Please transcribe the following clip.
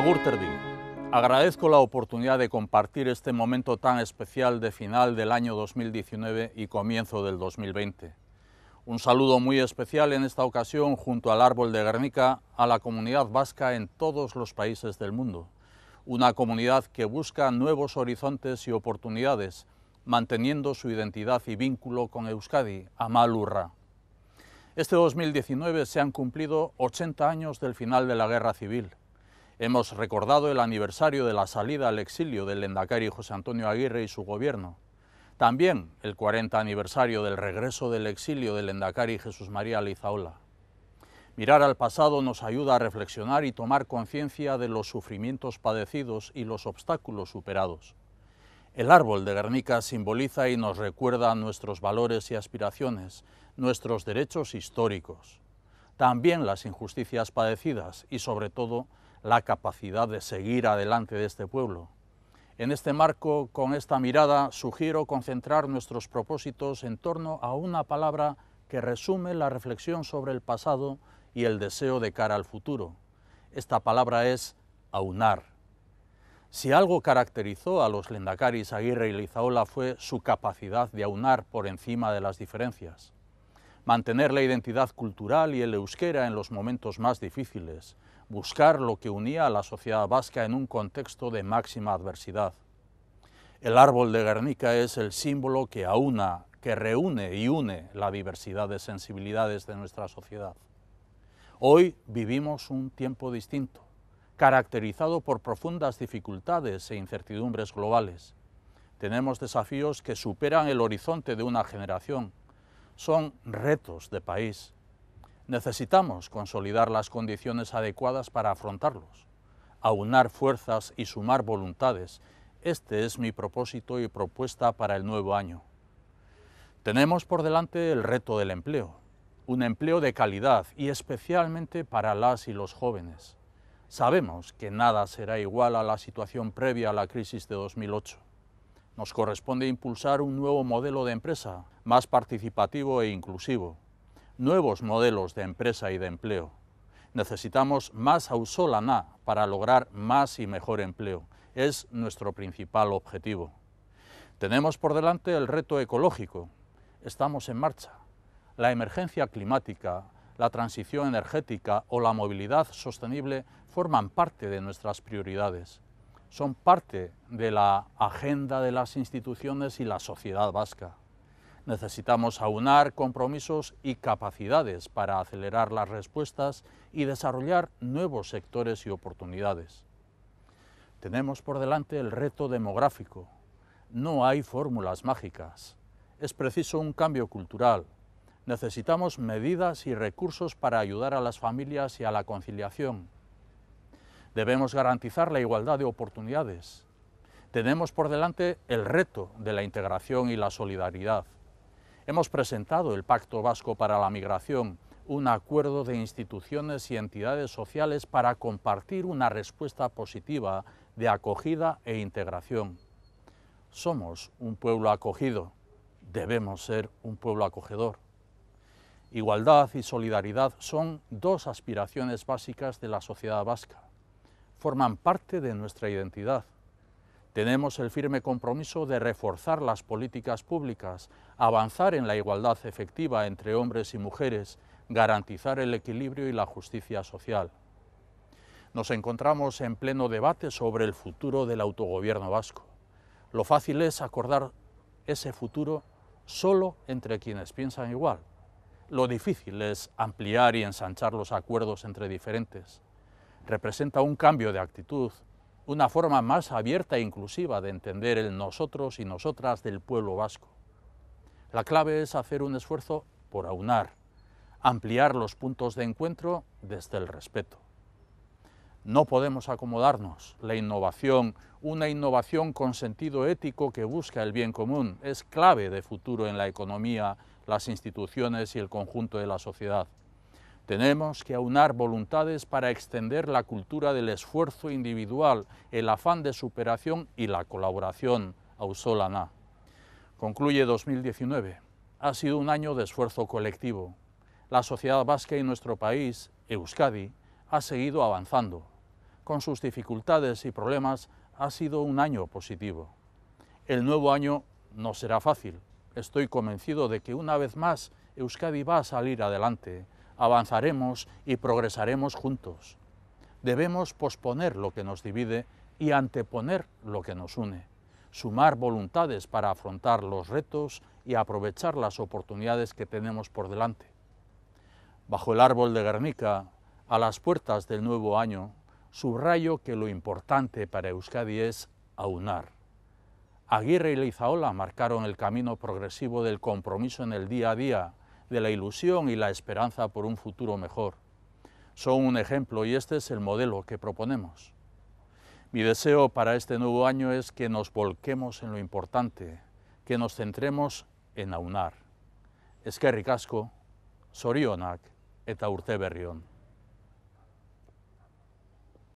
Agur agradezco la oportunidad de compartir este momento tan especial de final del año 2019 y comienzo del 2020. Un saludo muy especial en esta ocasión junto al árbol de Guernica a la comunidad vasca en todos los países del mundo. Una comunidad que busca nuevos horizontes y oportunidades, manteniendo su identidad y vínculo con Euskadi, Amal Este 2019 se han cumplido 80 años del final de la Guerra Civil Hemos recordado el aniversario de la salida al exilio del Lendakari José Antonio Aguirre y su gobierno. También el 40 aniversario del regreso del exilio del Lendakari Jesús María Lizaola. Mirar al pasado nos ayuda a reflexionar y tomar conciencia de los sufrimientos padecidos y los obstáculos superados. El árbol de Guernica simboliza y nos recuerda nuestros valores y aspiraciones, nuestros derechos históricos, también las injusticias padecidas y sobre todo la capacidad de seguir adelante de este pueblo. En este marco, con esta mirada, sugiero concentrar nuestros propósitos en torno a una palabra que resume la reflexión sobre el pasado y el deseo de cara al futuro. Esta palabra es aunar. Si algo caracterizó a los lendacaris Aguirre y Lizaola fue su capacidad de aunar por encima de las diferencias. Mantener la identidad cultural y el euskera en los momentos más difíciles, buscar lo que unía a la sociedad vasca en un contexto de máxima adversidad. El árbol de Guernica es el símbolo que aúna, que reúne y une la diversidad de sensibilidades de nuestra sociedad. Hoy vivimos un tiempo distinto, caracterizado por profundas dificultades e incertidumbres globales. Tenemos desafíos que superan el horizonte de una generación. Son retos de país, Necesitamos consolidar las condiciones adecuadas para afrontarlos, aunar fuerzas y sumar voluntades. Este es mi propósito y propuesta para el nuevo año. Tenemos por delante el reto del empleo, un empleo de calidad y especialmente para las y los jóvenes. Sabemos que nada será igual a la situación previa a la crisis de 2008. Nos corresponde impulsar un nuevo modelo de empresa, más participativo e inclusivo, nuevos modelos de empresa y de empleo. Necesitamos más ausolana para lograr más y mejor empleo. Es nuestro principal objetivo. Tenemos por delante el reto ecológico. Estamos en marcha. La emergencia climática, la transición energética o la movilidad sostenible forman parte de nuestras prioridades. Son parte de la agenda de las instituciones y la sociedad vasca. Necesitamos aunar compromisos y capacidades para acelerar las respuestas y desarrollar nuevos sectores y oportunidades. Tenemos por delante el reto demográfico. No hay fórmulas mágicas. Es preciso un cambio cultural. Necesitamos medidas y recursos para ayudar a las familias y a la conciliación. Debemos garantizar la igualdad de oportunidades. Tenemos por delante el reto de la integración y la solidaridad. Hemos presentado el Pacto Vasco para la Migración, un acuerdo de instituciones y entidades sociales para compartir una respuesta positiva de acogida e integración. Somos un pueblo acogido, debemos ser un pueblo acogedor. Igualdad y solidaridad son dos aspiraciones básicas de la sociedad vasca. Forman parte de nuestra identidad. Tenemos el firme compromiso de reforzar las políticas públicas, avanzar en la igualdad efectiva entre hombres y mujeres, garantizar el equilibrio y la justicia social. Nos encontramos en pleno debate sobre el futuro del autogobierno vasco. Lo fácil es acordar ese futuro solo entre quienes piensan igual. Lo difícil es ampliar y ensanchar los acuerdos entre diferentes. Representa un cambio de actitud, una forma más abierta e inclusiva de entender el nosotros y nosotras del pueblo vasco. La clave es hacer un esfuerzo por aunar, ampliar los puntos de encuentro desde el respeto. No podemos acomodarnos. La innovación, una innovación con sentido ético que busca el bien común, es clave de futuro en la economía, las instituciones y el conjunto de la sociedad. Tenemos que aunar voluntades para extender la cultura del esfuerzo individual, el afán de superación y la colaboración, ausolana. Concluye 2019. Ha sido un año de esfuerzo colectivo. La sociedad vasca y nuestro país, Euskadi, ha seguido avanzando. Con sus dificultades y problemas, ha sido un año positivo. El nuevo año no será fácil. Estoy convencido de que una vez más Euskadi va a salir adelante avanzaremos y progresaremos juntos. Debemos posponer lo que nos divide y anteponer lo que nos une, sumar voluntades para afrontar los retos y aprovechar las oportunidades que tenemos por delante. Bajo el árbol de Guernica, a las puertas del nuevo año, subrayo que lo importante para Euskadi es aunar. Aguirre y Leizaola marcaron el camino progresivo del compromiso en el día a día de la ilusión y la esperanza por un futuro mejor. Son un ejemplo y este es el modelo que proponemos. Mi deseo para este nuevo año es que nos volquemos en lo importante, que nos centremos en aunar. Eskerrik asko, sorionak eta urte Berrión.